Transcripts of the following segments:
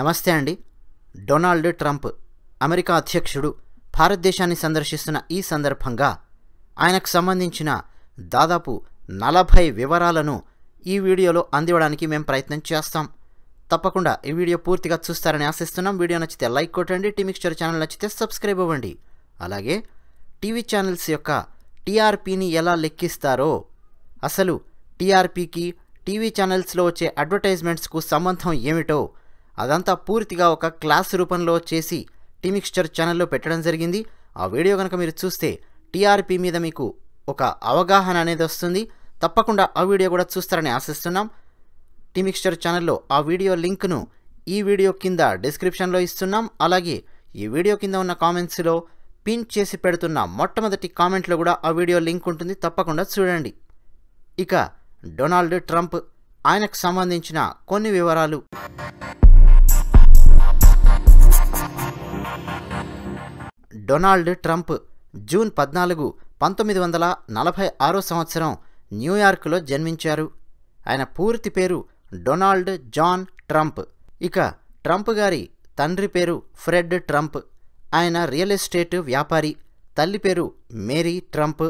నమస్తే అండి Donald Trump America అధ్యక్షుడు భారతదేశాన్ని సందర్శిస్తున్న ఈ సందర్భంగా ఆయనకు సంబంధించిన దాదాపు నలభై వివరాలను ఈ వీడియోలో అందివ్వడానికి మేము ప్రయత్నం చేస్తాం తప్పకుండా ఈ వీడియో పూర్తిగా చూస్తారని ఆశిస్తున్నాం వీడియో నచ్చితే లైక్ కొట్టండి టీమిక్చర్ ఛానల్ నచ్చితే సబ్స్క్రైబ్ అవ్వండి అలాగే టీవీ ఛానల్స్ యొక్క టీఆర్పీని ఎలా లెక్కిస్తారో అసలు టీఆర్పీకి టీవీ ఛానల్స్లో వచ్చే అడ్వర్టైజ్మెంట్స్కు సంబంధం ఏమిటో అదంతా పూర్తిగా ఒక క్లాస్ రూపంలో చేసి టీమిక్స్చర్ ఛానల్లో పెట్టడం జరిగింది ఆ వీడియో కనుక మీరు చూస్తే టీఆర్పీ మీద మీకు ఒక అవగాహన అనేది వస్తుంది తప్పకుండా ఆ వీడియో కూడా చూస్తారని ఆశిస్తున్నాం టీమిక్స్చర్ ఛానల్లో ఆ వీడియో లింక్ను ఈ వీడియో కింద డిస్క్రిప్షన్లో ఇస్తున్నాం అలాగే ఈ వీడియో కింద ఉన్న కామెంట్స్లో పిన్ చేసి పెడుతున్న మొట్టమొదటి కామెంట్లో కూడా ఆ వీడియో లింక్ ఉంటుంది తప్పకుండా చూడండి ఇక డొనాల్డ్ ట్రంప్ ఆయనకు సంబంధించిన కొన్ని వివరాలు డొనాల్డ్ ట్రంప్ జూన్ పద్నాలుగు పంతొమ్మిది వందల నలభై ఆరో సంవత్సరం న్యూయార్క్లో జన్మించారు ఆయన పూర్తి పేరు డొనాల్డ్ జాన్ ట్రంప్ ఇక ట్రంప్ గారి తండ్రి పేరు ఫ్రెడ్ ట్రంప్ ఆయన రియల్ ఎస్టేట్ వ్యాపారి తల్లి పేరు మేరీ ట్రంప్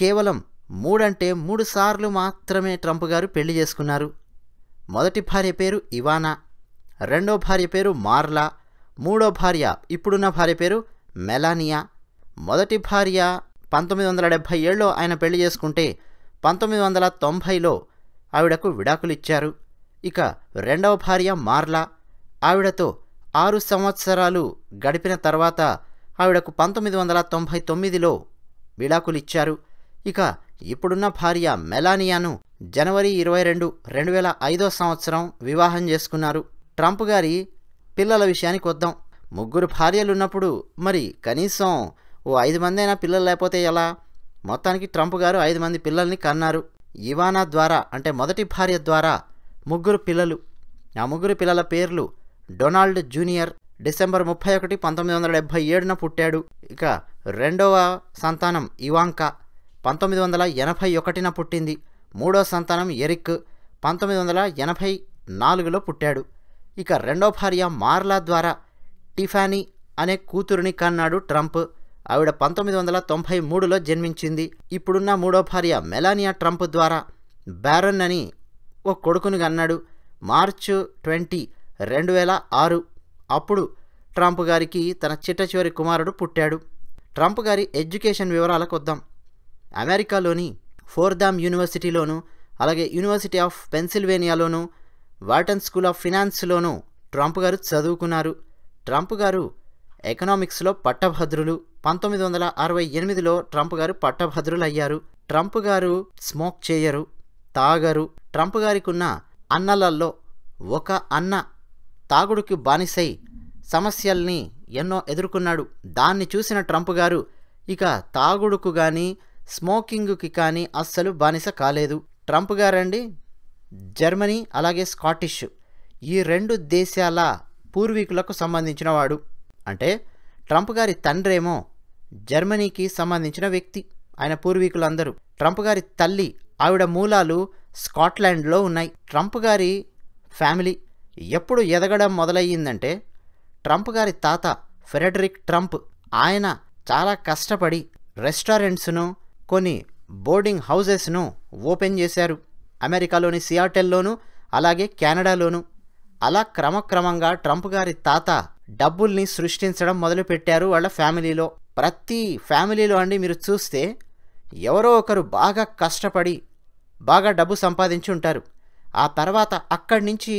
కేవలం మూడంటే మూడు సార్లు మాత్రమే ట్రంప్ గారు పెళ్లి చేసుకున్నారు మొదటి భార్య పేరు ఇవానా రెండో భార్య పేరు మార్లా మూడో భార్య ఇప్పుడున్న భార్య పేరు మెలానియా మొదటి భార్య పంతొమ్మిది వందల డెబ్భై ఏళ్ళలో ఆయన పెళ్లి చేసుకుంటే పంతొమ్మిది వందల తొంభైలో ఆవిడకు విడాకులిచ్చారు ఇక రెండవ భార్య మార్లా ఆవిడతో ఆరు సంవత్సరాలు గడిపిన తర్వాత ఆవిడకు పంతొమ్మిది వందల తొంభై తొమ్మిదిలో విడాకులిచ్చారు ఇక ఇప్పుడున్న భార్య మెలానియాను జనవరి ఇరవై రెండు రెండు వేల ఐదో సంవత్సరం వివాహం చేసుకున్నారు ట్రంప్ గారి పిల్లల విషయానికి వద్దాం ముగ్గురు భార్యలు ఉన్నప్పుడు మరి కనీసం ఓ ఐదు మంది అయినా పిల్లలు లేకపోతే ఎలా మొత్తానికి ట్రంప్ గారు ఐదు మంది పిల్లల్ని కన్నారు ఇవానా ద్వారా అంటే మొదటి భార్య ద్వారా ముగ్గురు పిల్లలు ఆ ముగ్గురు పిల్లల పేర్లు డొనాల్డ్ జూనియర్ డిసెంబర్ ముప్పై ఒకటి పంతొమ్మిది వందల డెబ్భై ఏడున పుట్టాడు ఇక రెండవ సంతానం ఇవాంకా పంతొమ్మిది వందల ఎనభై ఒకటిన పుట్టింది మూడో సంతానం ఎరిక్ పంతొమ్మిది వందల ఎనభై నాలుగులో పుట్టాడు ఇక రెండో భార్య మార్లా ద్వారా టిఫానీ అనే కూతురుని కన్నాడు ట్రంప్ ఆవిడ పంతొమ్మిది వందల తొంభై మూడులో జన్మించింది ఇప్పుడున్న మూడో భార్య మెలానియా ట్రంప్ ద్వారా బ్యారన్ అని ఓ కొడుకుని కన్నాడు మార్చు ట్వంటీ రెండు వేల ఆరు అప్పుడు ట్రంప్ గారికి తన చిట్ట చివరి కుమారుడు పుట్టాడు ట్రంప్ గారి ఎడ్యుకేషన్ వివరాలకు వద్దాం అమెరికాలోని ఫోర్దామ్ యూనివర్సిటీలోను అలాగే యూనివర్సిటీ ఆఫ్ పెన్సిల్వేనియాలోను వాటన్ స్కూల్ ఆఫ్ ఫినాన్స్లోనూ ట్రంప్ గారు చదువుకున్నారు ట్రంప్ గారు ఎకనామిక్స్లో పట్టభద్రులు పంతొమ్మిది వందల అరవై ఎనిమిదిలో ట్రంప్ గారు పట్టభద్రులు అయ్యారు ట్రంప్ గారు స్మోక్ చేయరు తాగరు ట్రంప్ గారికి ఉన్న అన్నలల్లో ఒక అన్న తాగుడుకి బానిసై సమస్యల్ని ఎన్నో ఎదుర్కొన్నాడు దాన్ని చూసిన ట్రంప్ గారు ఇక తాగుడుకు కానీ స్మోకింగ్కి కానీ అస్సలు బానిస కాలేదు ట్రంప్ గారండి జర్మనీ అలాగే స్కాటిష్ ఈ రెండు దేశాల పూర్వీకులకు సంబంధించినవాడు అంటే ట్రంప్ గారి తండ్రేమో జర్మనీకి సంబంధించిన వ్యక్తి ఆయన పూర్వీకులందరూ ట్రంప్ గారి తల్లి ఆవిడ మూలాలు స్కాట్లాండ్లో ఉన్నాయి ట్రంప్ గారి ఫ్యామిలీ ఎప్పుడు ఎదగడం మొదలయ్యిందంటే ట్రంప్ గారి తాత ఫెడరిక్ ట్రంప్ ఆయన చాలా కష్టపడి రెస్టారెంట్స్ను కొన్ని బోర్డింగ్ హౌజెస్ను ఓపెన్ చేశారు అమెరికాలోని సియాటెల్లోను అలాగే కెనడాలోను అలా క్రమక్రమంగా ట్రంప్ గారి తాత డబ్బుల్ని సృష్టించడం మొదలుపెట్టారు వాళ్ళ ఫ్యామిలీలో ప్రతి ఫ్యామిలీలో అండి మీరు చూస్తే ఎవరో ఒకరు బాగా కష్టపడి బాగా డబ్బు సంపాదించి ఉంటారు ఆ తర్వాత అక్కడి నుంచి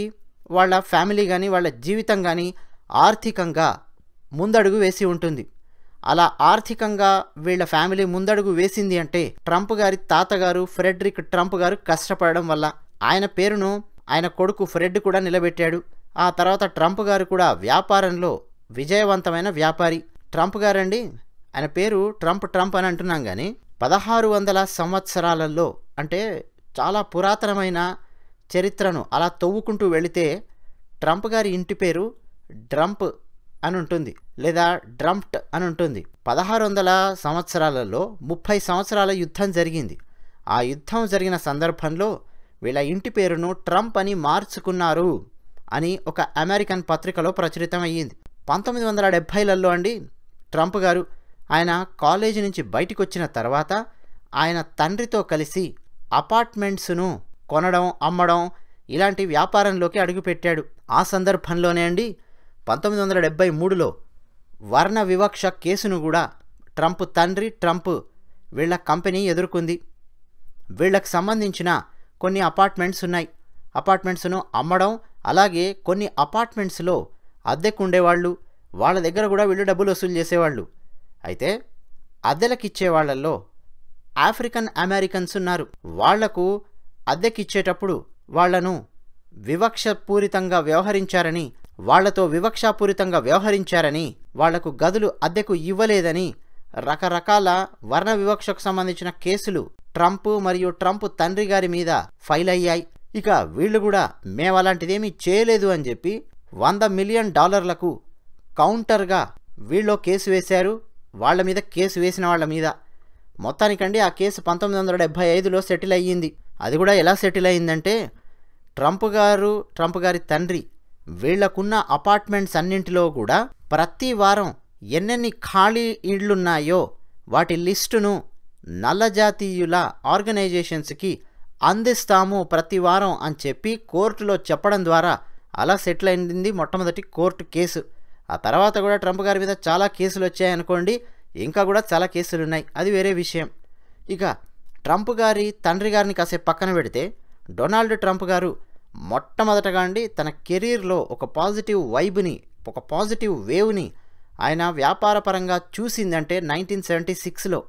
వాళ్ళ ఫ్యామిలీ కానీ వాళ్ళ జీవితం కానీ ఆర్థికంగా ముందడుగు వేసి ఉంటుంది అలా ఆర్థికంగా వీళ్ళ ఫ్యామిలీ ముందడుగు వేసింది అంటే ట్రంప్ గారి తాతగారు ఫ్రెడ్రిక్ ట్రంప్ గారు కష్టపడడం వల్ల ఆయన పేరును ఆయన కొడుకు ఫ్రెడ్ కూడా నిలబెట్టాడు ఆ తర్వాత ట్రంప్ గారు కూడా వ్యాపారంలో విజయవంతమైన వ్యాపారి ట్రంప్ గారండి ఆయన పేరు ట్రంప్ ట్రంప్ అని అంటున్నాం కానీ పదహారు వందల సంవత్సరాలలో అంటే చాలా పురాతనమైన చరిత్రను అలా తవ్వుకుంటూ వెళితే ట్రంప్ గారి ఇంటి పేరు డ్రంప్ అని ఉంటుంది లేదా డ్రంప్ట్ అని ఉంటుంది పదహారు వందల సంవత్సరాలలో ముప్పై సంవత్సరాల యుద్ధం జరిగింది ఆ యుద్ధం జరిగిన సందర్భంలో వీళ్ళ ఇంటి పేరును ట్రంప్ అని మార్చుకున్నారు అని ఒక అమెరికన్ పత్రికలో ప్రచురితం అయ్యింది పంతొమ్మిది వందల డెబ్భైలలో అండి ట్రంప్ గారు ఆయన కాలేజీ నుంచి బయటకు వచ్చిన తర్వాత ఆయన తండ్రితో కలిసి అపార్ట్మెంట్స్ను కొనడం అమ్మడం ఇలాంటి వ్యాపారంలోకి అడుగుపెట్టాడు ఆ సందర్భంలోనే అండి పంతొమ్మిది వందల డెబ్భై మూడులో వర్ణ వివక్ష కేసును కూడా ట్రంప్ తండ్రి ట్రంప్ వీళ్ళ కంపెనీ ఎదుర్కొంది వీళ్ళకు సంబంధించిన కొన్ని అపార్ట్మెంట్స్ ఉన్నాయి అపార్ట్మెంట్స్ను అమ్మడం అలాగే కొన్ని అపార్ట్మెంట్స్లో అద్దెకు ఉండేవాళ్ళు వాళ్ళ దగ్గర కూడా వీళ్ళు డబ్బులు వసూలు చేసేవాళ్ళు అయితే అద్దెలకిచ్చే వాళ్ళల్లో ఆఫ్రికన్ అమెరికన్స్ ఉన్నారు వాళ్లకు అద్దెకిచ్చేటప్పుడు వాళ్లను వివక్షపూరితంగా వ్యవహరించారని వాళ్లతో వివక్షాపూరితంగా వ్యవహరించారని వాళ్లకు గదులు అద్దెకు ఇవ్వలేదని రకరకాల వర్ణ వివక్షకు సంబంధించిన కేసులు ట్రంప్ మరియు ట్రంప్ తండ్రి గారి మీద ఫైల్ అయ్యాయి ఇక వీళ్ళు కూడా మేము అలాంటిదేమీ చేయలేదు అని చెప్పి వంద మిలియన్ డాలర్లకు కౌంటర్గా వీళ్ళు కేసు వేశారు వాళ్ళ మీద కేసు వేసిన వాళ్ళ మీద మొత్తానికండి ఆ కేసు పంతొమ్మిది వందల డెబ్భై ఐదులో సెటిల్ అయ్యింది అది కూడా ఎలా సెటిల్ అయ్యిందంటే ట్రంప్ గారు ట్రంప్ గారి తండ్రి వీళ్లకున్న అపార్ట్మెంట్స్ అన్నింటిలో కూడా ప్రతి వారం ఎన్నెన్ని ఖాళీ ఇళ్లున్నాయో వాటి లిస్టును నల్లజాతీయుల ఆర్గనైజేషన్స్కి అందిస్తాము ప్రతి వారం అని చెప్పి కోర్టులో చెప్పడం ద్వారా అలా సెటిల్ అయింది మొట్టమొదటి కోర్టు కేసు ఆ తర్వాత కూడా ట్రంప్ గారి మీద చాలా కేసులు వచ్చాయనుకోండి ఇంకా కూడా చాలా కేసులు ఉన్నాయి అది వేరే విషయం ఇక ట్రంప్ గారి తండ్రి గారిని కాసేపు పక్కన పెడితే డొనాల్డ్ ట్రంప్ గారు మొట్టమొదటగా అండి తన కెరీర్లో ఒక పాజిటివ్ వైబ్ని ఒక పాజిటివ్ వేవ్ని ఆయన వ్యాపారపరంగా చూసిందంటే నైన్టీన్ సెవెంటీ సిక్స్లో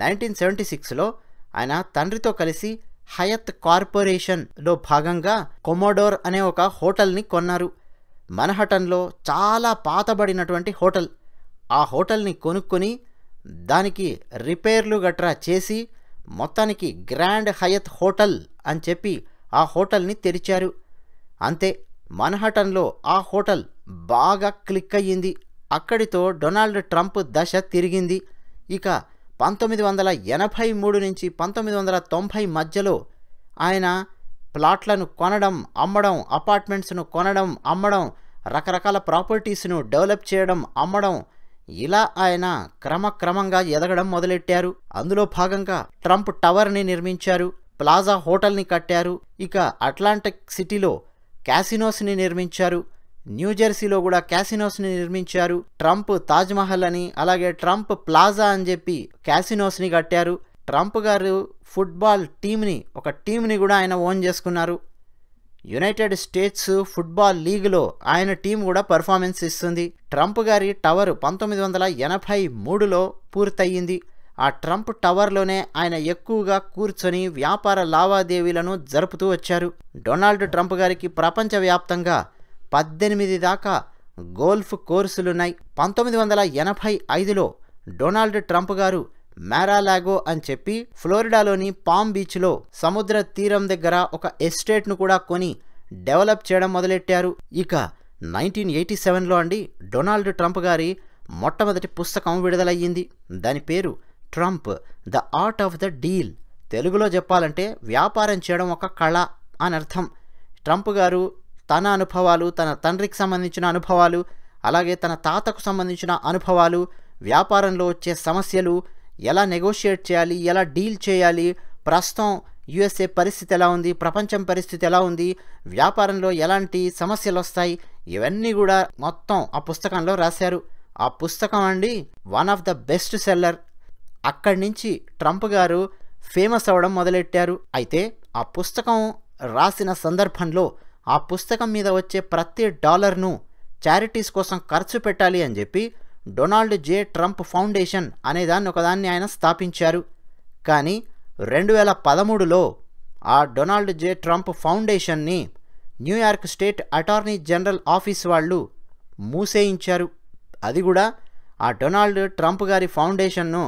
నైన్టీన్ సెవెంటీ సిక్స్లో ఆయన తండ్రితో కలిసి హయత్ కార్పొరేషన్లో భాగంగా కొమోడోర్ అనే ఒక హోటల్ని కొన్నారు మన్హటన్లో చాలా పాతబడినటువంటి హోటల్ ఆ హోటల్ని కొనుక్కొని దానికి రిపేర్లు గట్రా చేసి మొత్తానికి గ్రాండ్ హయత్ హోటల్ అని చెప్పి ఆ హోటల్ని తెరిచారు అంతే మన్హటన్లో ఆ హోటల్ బాగా క్లిక్ అయ్యింది అక్కడితో డొనాల్డ్ ట్రంప్ దశ తిరిగింది ఇక పంతొమ్మిది వందల ఎనభై మూడు నుంచి పంతొమ్మిది వందల తొంభై మధ్యలో ఆయన ప్లాట్లను కొనడం అమ్మడం అపార్ట్మెంట్స్ను కొనడం అమ్మడం రకరకాల ప్రాపర్టీస్ను డెవలప్ చేయడం అమ్మడం ఇలా ఆయన క్రమక్రమంగా ఎదగడం మొదలెట్టారు అందులో భాగంగా ట్రంప్ టవర్ని నిర్మించారు ప్లాజా హోటల్ని కట్టారు ఇక అట్లాంటిక్ సిటీలో క్యాసినోస్ని నిర్మించారు న్యూజెర్సీలో కూడా క్యాసినోస్ని నిర్మించారు ట్రంప్ తాజ్మహల్ అని అలాగే ట్రంప్ ప్లాజా అని చెప్పి క్యాసినోస్ని కట్టారు ట్రంప్ గారు ఫుట్బాల్ టీంని ఒక టీంని కూడా ఆయన ఓన్ చేసుకున్నారు యునైటెడ్ స్టేట్స్ ఫుట్బాల్ లీగ్లో ఆయన టీం కూడా పర్ఫార్మెన్స్ ఇస్తుంది ట్రంప్ గారి టవర్ పంతొమ్మిది వందల ఎనభై మూడులో పూర్తయింది ఆ ట్రంప్ టవర్లోనే ఆయన ఎక్కువగా కూర్చొని వ్యాపార లావాదేవీలను జరుపుతూ వచ్చారు డొనాల్డ్ ట్రంప్ గారికి ప్రపంచవ్యాప్తంగా పద్దెనిమిది దాకా గోల్ఫ్ కోర్సులున్నాయి పంతొమ్మిది వందల ఎనభై ఐదులో డొనాల్డ్ ట్రంప్ గారు మారాలాగో అని చెప్పి ఫ్లోరిడాలోని పామ్ బీచ్లో సముద్ర తీరం దగ్గర ఒక ఎస్టేట్ను కూడా కొని డెవలప్ చేయడం మొదలెట్టారు ఇక నైన్టీన్ ఎయిటీ సెవెన్లో అండి డొనాల్డ్ ట్రంప్ గారి మొట్టమొదటి పుస్తకం విడుదలయ్యింది దాని పేరు Trump the art of the deal తెలుగులో చెప్పాలంటే వ్యాపారం చేయడం ఒక కళ అని అర్థం ట్రంప్ గారు తన అనుభవాలు తన తండ్రికి సంబంధించిన అనుభవాలు అలాగే తన తాతకు సంబంధించిన అనుభవాలు వ్యాపారంలో వచ్చే సమస్యలు ఎలా నెగోషియేట్ చేయాలి ఎలా డీల్ చేయాలి ప్రస్తుతం యుఎస్ఏ పరిస్థితి ఎలా ఉంది ప్రపంచం పరిస్థితి ఎలా ఉంది వ్యాపారంలో ఎలాంటి సమస్యలు వస్తాయి ఇవన్నీ కూడా మొత్తం ఆ పుస్తకంలో రాశారు ఆ పుస్తకం అండి one of the best seller అక్కడి నుంచి ట్రంప్ గారు ఫేమస్ అవ్వడం మొదలెట్టారు అయితే ఆ పుస్తకం రాసిన సందర్భంలో ఆ పుస్తకం మీద వచ్చే ప్రతి డాలర్ను చారిటీస్ కోసం ఖర్చు పెట్టాలి అని చెప్పి డొనాల్డ్ జే ట్రంప్ ఫౌండేషన్ అనేదాన్ని ఒకదాన్ని ఆయన స్థాపించారు కానీ రెండు వేల పదమూడులో ఆ డొనాల్డ్ జే ట్రంప్ ఫౌండేషన్ని New York state attorney general office వాళ్ళు మూసేయించారు అది కూడా ఆ డొనాల్డ్ ట్రంప్ గారి ఫౌండేషన్ను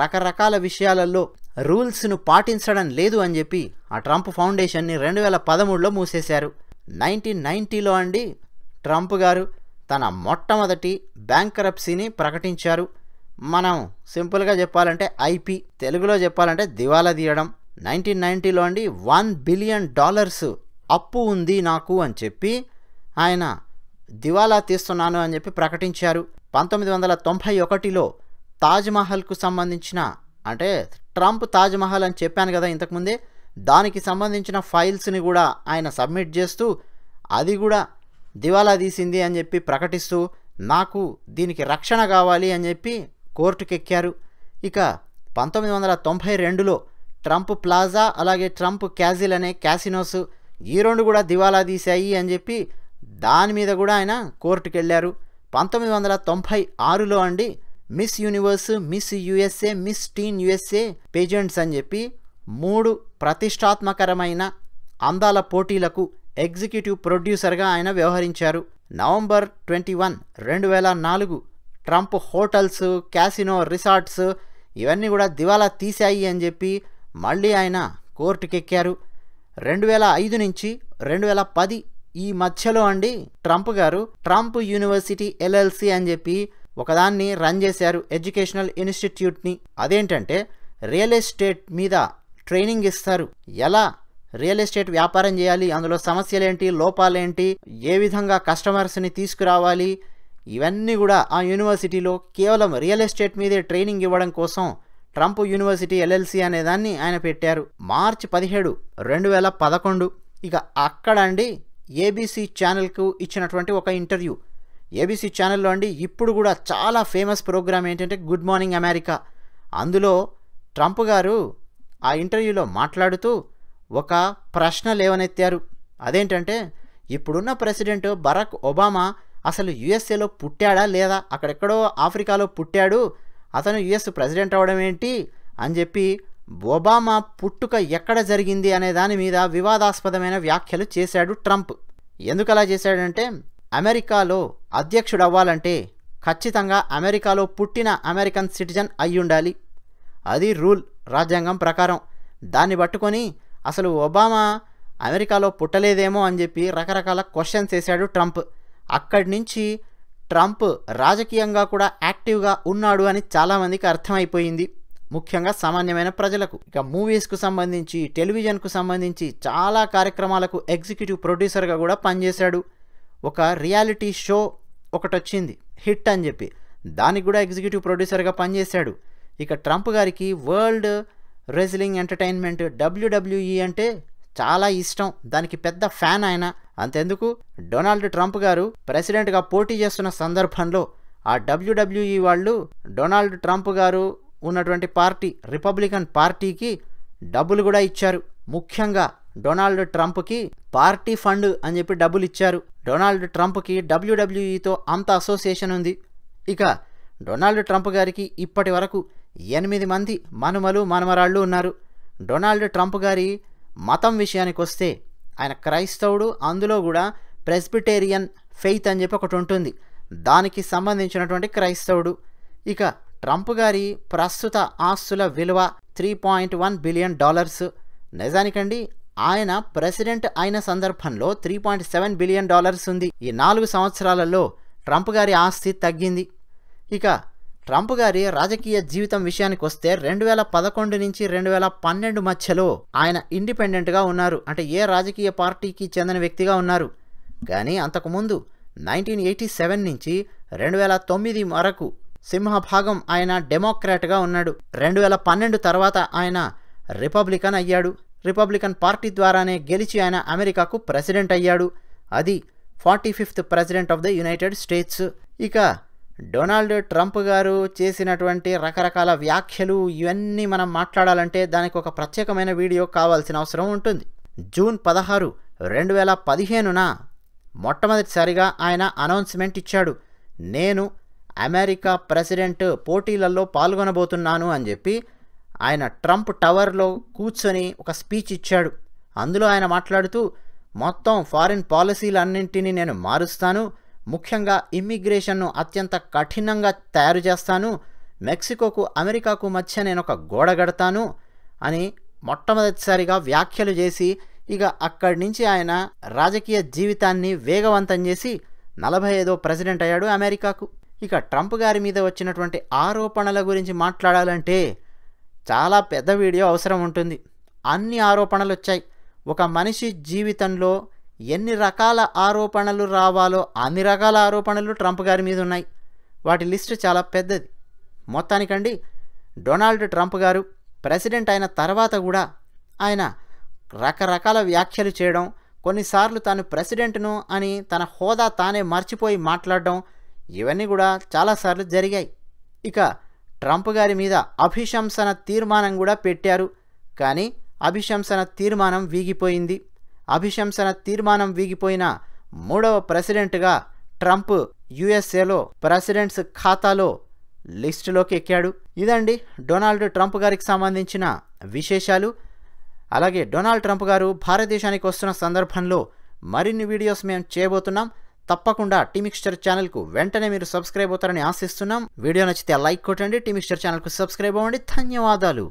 రకరకాల విషయాలలో రూల్స్ను పాటించడం లేదు అని చెప్పి ఆ ట్రంప్ ఫౌండేషన్ని రెండు వేల పదమూడులో మూసేశారు నైన్టీన్ నైన్టీలో అండి ట్రంప్ గారు తన మొట్టమొదటి బ్యాంకరప్సీని ప్రకటించారు మనం సింపుల్గా చెప్పాలంటే ఐపి తెలుగులో చెప్పాలంటే దివాలా తీయడం నైన్టీన్ నైన్టీలో అండి వన్ బిలియన్ డాలర్స్ అప్పు ఉంది నాకు అని చెప్పి ఆయన దివాలా తీస్తున్నాను అని చెప్పి ప్రకటించారు పంతొమ్మిది వందల తొంభై ఒకటిలో తాజ్మహల్కు సంబంధించిన అంటే ట్రంప్ తాజ్మహల్ అని చెప్పాను కదా ఇంతకుముందే దానికి సంబంధించిన ఫైల్స్ని కూడా ఆయన సబ్మిట్ చేస్తూ అది కూడా దివాలా తీసింది అని చెప్పి ప్రకటిస్తూ నాకు దీనికి రక్షణ కావాలి అని చెప్పి కోర్టుకెక్కారు ఇక పంతొమ్మిది వందల తొంభై రెండులో ట్రంప్ ప్లాజా అలాగే ట్రంప్ క్యాజిల్ అనే క్యాసినోస్ ఈ రెండు కూడా దివాలా తీశాయి అని చెప్పి దాని మీద కూడా ఆయన కోర్టుకు వెళ్ళారు పంతొమ్మిది వందల తొంభై ఆరులో అండి Miss Universe Miss USA Miss Teen USA pageants అని చెప్పి మూడు ప్రతిష్టాత్మకరమైన అందాల పోటీలకు ఎగ్జిక్యూటివ్ ప్రొడ్యూసర్గా ఆయన వ్యవహరించారు నవంబర్ ట్వంటీ వన్ రెండు వేల నాలుగు ట్రంప్ హోటల్స్ క్యాసినో రిసార్ట్స్ ఇవన్నీ కూడా దివాలా తీశాయి అని చెప్పి మళ్ళీ ఆయన కోర్టుకెక్కారు రెండు వేల ఐదు నుంచి రెండు వేల పది ఈ మధ్యలో అండి ట్రంప్ గారు ట్రంప్ యూనివర్సిటీ ఎల్ఎల్సి అని చెప్పి ఒకదాన్ని రన్ చేశారు ఎడ్యుకేషనల్ ఇన్స్టిట్యూట్ని అదేంటంటే రియల్ ఎస్టేట్ మీద ట్రైనింగ్ ఇస్తారు ఎలా రియల్ ఎస్టేట్ వ్యాపారం చేయాలి అందులో సమస్యలేంటి లోపాలేంటి ఏ విధంగా కస్టమర్స్ని తీసుకురావాలి ఇవన్నీ కూడా ఆ యూనివర్సిటీలో కేవలం రియల్ ఎస్టేట్ మీదే ట్రైనింగ్ ఇవ్వడం కోసం ట్రంప్ యూనివర్సిటీ ఎల్ఎల్సి అనే దాన్ని ఆయన పెట్టారు మార్చి పదిహేడు రెండు వేల పదకొండు ఇక అక్కడ అండి ఏబీసీ ఛానల్కు ఇచ్చినటువంటి ఒక ఇంటర్వ్యూ ఏబీసీ ఛానల్లో అండి ఇప్పుడు కూడా చాలా ఫేమస్ ప్రోగ్రామ్ ఏంటంటే గుడ్ మార్నింగ్ అమెరికా అందులో ట్రంప్ గారు ఆ ఇంటర్వ్యూలో మాట్లాడుతూ ఒక ప్రశ్న లేవనెత్తారు అదేంటంటే ఇప్పుడున్న ప్రెసిడెంట్ బరాక్ ఒబామా అసలు యుఎస్ఏలో పుట్టాడా లేదా అక్కడెక్కడో ఆఫ్రికాలో పుట్టాడు అతను యుఎస్ ప్రెసిడెంట్ అవడం ఏంటి అని చెప్పి ఒబామా పుట్టుక ఎక్కడ జరిగింది అనే దాని మీద వివాదాస్పదమైన వ్యాఖ్యలు చేశాడు ట్రంప్ ఎందుకలా చేశాడంటే అమెరికాలో అధ్యక్షుడు అవ్వాలంటే ఖచ్చితంగా అమెరికాలో పుట్టిన అమెరికన్ సిటిజన్ అయ్యుండాలి అది రూల్ రాజ్యాంగం ప్రకారం దాన్ని పట్టుకొని అసలు ఒబామా అమెరికాలో పుట్టలేదేమో అని చెప్పి రకరకాల క్వశ్చన్స్ వేశాడు ట్రంప్ అక్కడి నుంచి ట్రంప్ రాజకీయంగా కూడా యాక్టివ్గా ఉన్నాడు అని చాలామందికి అర్థమైపోయింది ముఖ్యంగా సామాన్యమైన ప్రజలకు ఇక మూవీస్కు సంబంధించి టెలివిజన్కు సంబంధించి చాలా కార్యక్రమాలకు ఎగ్జిక్యూటివ్ ప్రొడ్యూసర్గా కూడా పనిచేశాడు ఒక రియాలిటీ షో ఒకటి వచ్చింది హిట్ అని చెప్పి దానికి కూడా ఎగ్జిక్యూటివ్ ప్రొడ్యూసర్గా పనిచేశాడు ఇక ట్రంప్ గారికి వరల్డ్ రెజ్లింగ్ ఎంటర్టైన్మెంట్ డబ్ల్యూడబ్ల్యూఈ అంటే చాలా ఇష్టం దానికి పెద్ద ఫ్యాన్ ఆయన అంతెందుకు డొనాల్డ్ ట్రంప్ గారు ప్రెసిడెంట్గా పోటీ చేస్తున్న సందర్భంలో ఆ డబ్ల్యూడబ్ల్యూఈ వాళ్ళు డొనాల్డ్ ట్రంప్ గారు ఉన్నటువంటి పార్టీ రిపబ్లికన్ పార్టీకి డబ్బులు కూడా ఇచ్చారు ముఖ్యంగా డొనాల్డ్ ట్రంప్కి పార్టీ ఫండ్ అని చెప్పి డబ్బులు ఇచ్చారు డొనాల్డ్ ట్రంప్కి డబ్ల్యూడబ్ల్యూఈతో అంత అసోసియేషన్ ఉంది ఇక డొనాల్డ్ ట్రంప్ గారికి ఇప్పటి వరకు ఎనిమిది మంది మనుమలు మనుమరాళ్ళు ఉన్నారు డొనాల్డ్ ట్రంప్ గారి మతం విషయానికి వస్తే ఆయన క్రైస్తవుడు అందులో కూడా ప్రెస్బిటేరియన్ ఫెయిత్ అని చెప్పి ఒకటి ఉంటుంది దానికి సంబంధించినటువంటి క్రైస్తవుడు ఇక ట్రంప్ గారి ప్రస్తుత ఆస్తుల విలువ three point one billion dollars నిజానికండి ఆయన ప్రెసిడెంట్ అయిన సందర్భంలో three point seven billion dollars ఉంది ఈ నాలుగు సంవత్సరాలలో ట్రంప్ గారి ఆస్తి తగ్గింది ఇక ట్రంప్ గారి రాజకీయ జీవితం విషయానికి వస్తే రెండు వేల పదకొండు నుంచి రెండు వేల పన్నెండు మధ్యలో ఆయన ఇండిపెండెంట్గా ఉన్నారు అంటే ఏ రాజకీయ పార్టీకి చెందిన వ్యక్తిగా ఉన్నారు కానీ అంతకుముందు నైన్టీన్ ఎయిటీ సెవెన్ నుంచి రెండు వేల తొమ్మిది వరకు సింహభాగం ఆయన డెమోక్రాట్గా ఉన్నాడు రెండు వేల పన్నెండు తర్వాత ఆయన రిపబ్లికన్ అయ్యాడు రిపబ్లికన్ పార్టీ ద్వారానే గెలిచి ఆయన అమెరికాకు ప్రెసిడెంట్ అయ్యాడు అది forty fifth president of the United States ఇక డొనాల్డ్ ట్రంప్ గారు చేసినటువంటి రకరకాల వ్యాఖ్యలు ఇవన్నీ మనం మాట్లాడాలంటే దానికి ఒక ప్రత్యేకమైన వీడియో కావాల్సిన అవసరం ఉంటుంది జూన్ పదహారు రెండు వేల పదిహేనున మొట్టమొదటిసారిగా ఆయన అనౌన్స్మెంట్ ఇచ్చాడు నేను అమెరికా ప్రెసిడెంట్ పోటీలలో పాల్గొనబోతున్నాను అని చెప్పి ఆయన ట్రంప్ టవర్లో కూర్చొని ఒక స్పీచ్ ఇచ్చాడు అందులో ఆయన మాట్లాడుతూ మొత్తం ఫారిన్ పాలసీలన్నింటినీ నేను మారుస్తాను ముఖ్యంగా ఇమ్మిగ్రేషన్ను అత్యంత కఠినంగా తయారు చేస్తాను మెక్సికోకు అమెరికాకు మధ్య నేను ఒక గోడ గడతాను అని మొట్టమొదటిసారిగా వ్యాఖ్యలు చేసి ఇక అక్కడి నుంచి ఆయన రాజకీయ జీవితాన్ని వేగవంతం చేసి నలభై ఐదో ప్రెసిడెంట్ అయ్యాడు అమెరికాకు ఇక ట్రంప్ గారి మీద వచ్చినటువంటి ఆరోపణల గురించి మాట్లాడాలంటే చాలా పెద్ద వీడియో అవసరం ఉంటుంది అన్ని ఆరోపణలు వచ్చాయి ఒక మనిషి జీవితంలో ఎన్ని రకాల ఆరోపణలు రావాలో అన్ని రకాల ఆరోపణలు ట్రంప్ గారి మీద ఉన్నాయి వాటి లిస్టు చాలా పెద్దది మొత్తానికండి డొనాల్డ్ ట్రంప్ గారు ప్రెసిడెంట్ అయిన తర్వాత కూడా ఆయన రకరకాల వ్యాఖ్యలు చేయడం కొన్నిసార్లు తాను ప్రెసిడెంట్ను అని తన హోదా తానే మర్చిపోయి మాట్లాడడం ఇవన్నీ కూడా చాలాసార్లు జరిగాయి ఇక ట్రంప్ గారి మీద అభిశంసన తీర్మానం కూడా పెట్టారు కానీ అభిశంసన తీర్మానం వీగిపోయింది అభిశంసన తీర్మానం వీగిపోయిన మూడవ ప్రెసిడెంట్గా ట్రంప్ యుఎస్ఏలో ప్రెసిడెంట్స్ ఖాతాలో లిస్టులోకి ఎక్కాడు ఇదండి డొనాల్డ్ ట్రంప్ గారికి సంబంధించిన విశేషాలు అలాగే డొనాల్డ్ ట్రంప్ గారు భారతదేశానికి వస్తున్న సందర్భంలో మరిన్ని వీడియోస్ మేము చేయబోతున్నాం తప్పకుండా టీమిక్స్చర్ ఛానల్కు వెంటనే మీరు సబ్స్క్రైబ్ అవుతారని ఆశిస్తున్నాం వీడియో నచ్చితే లైక్ కొట్టండి టీమిక్స్చర్ ఛానల్కు సబ్స్క్రైబ్ అవ్వండి ధన్యవాదాలు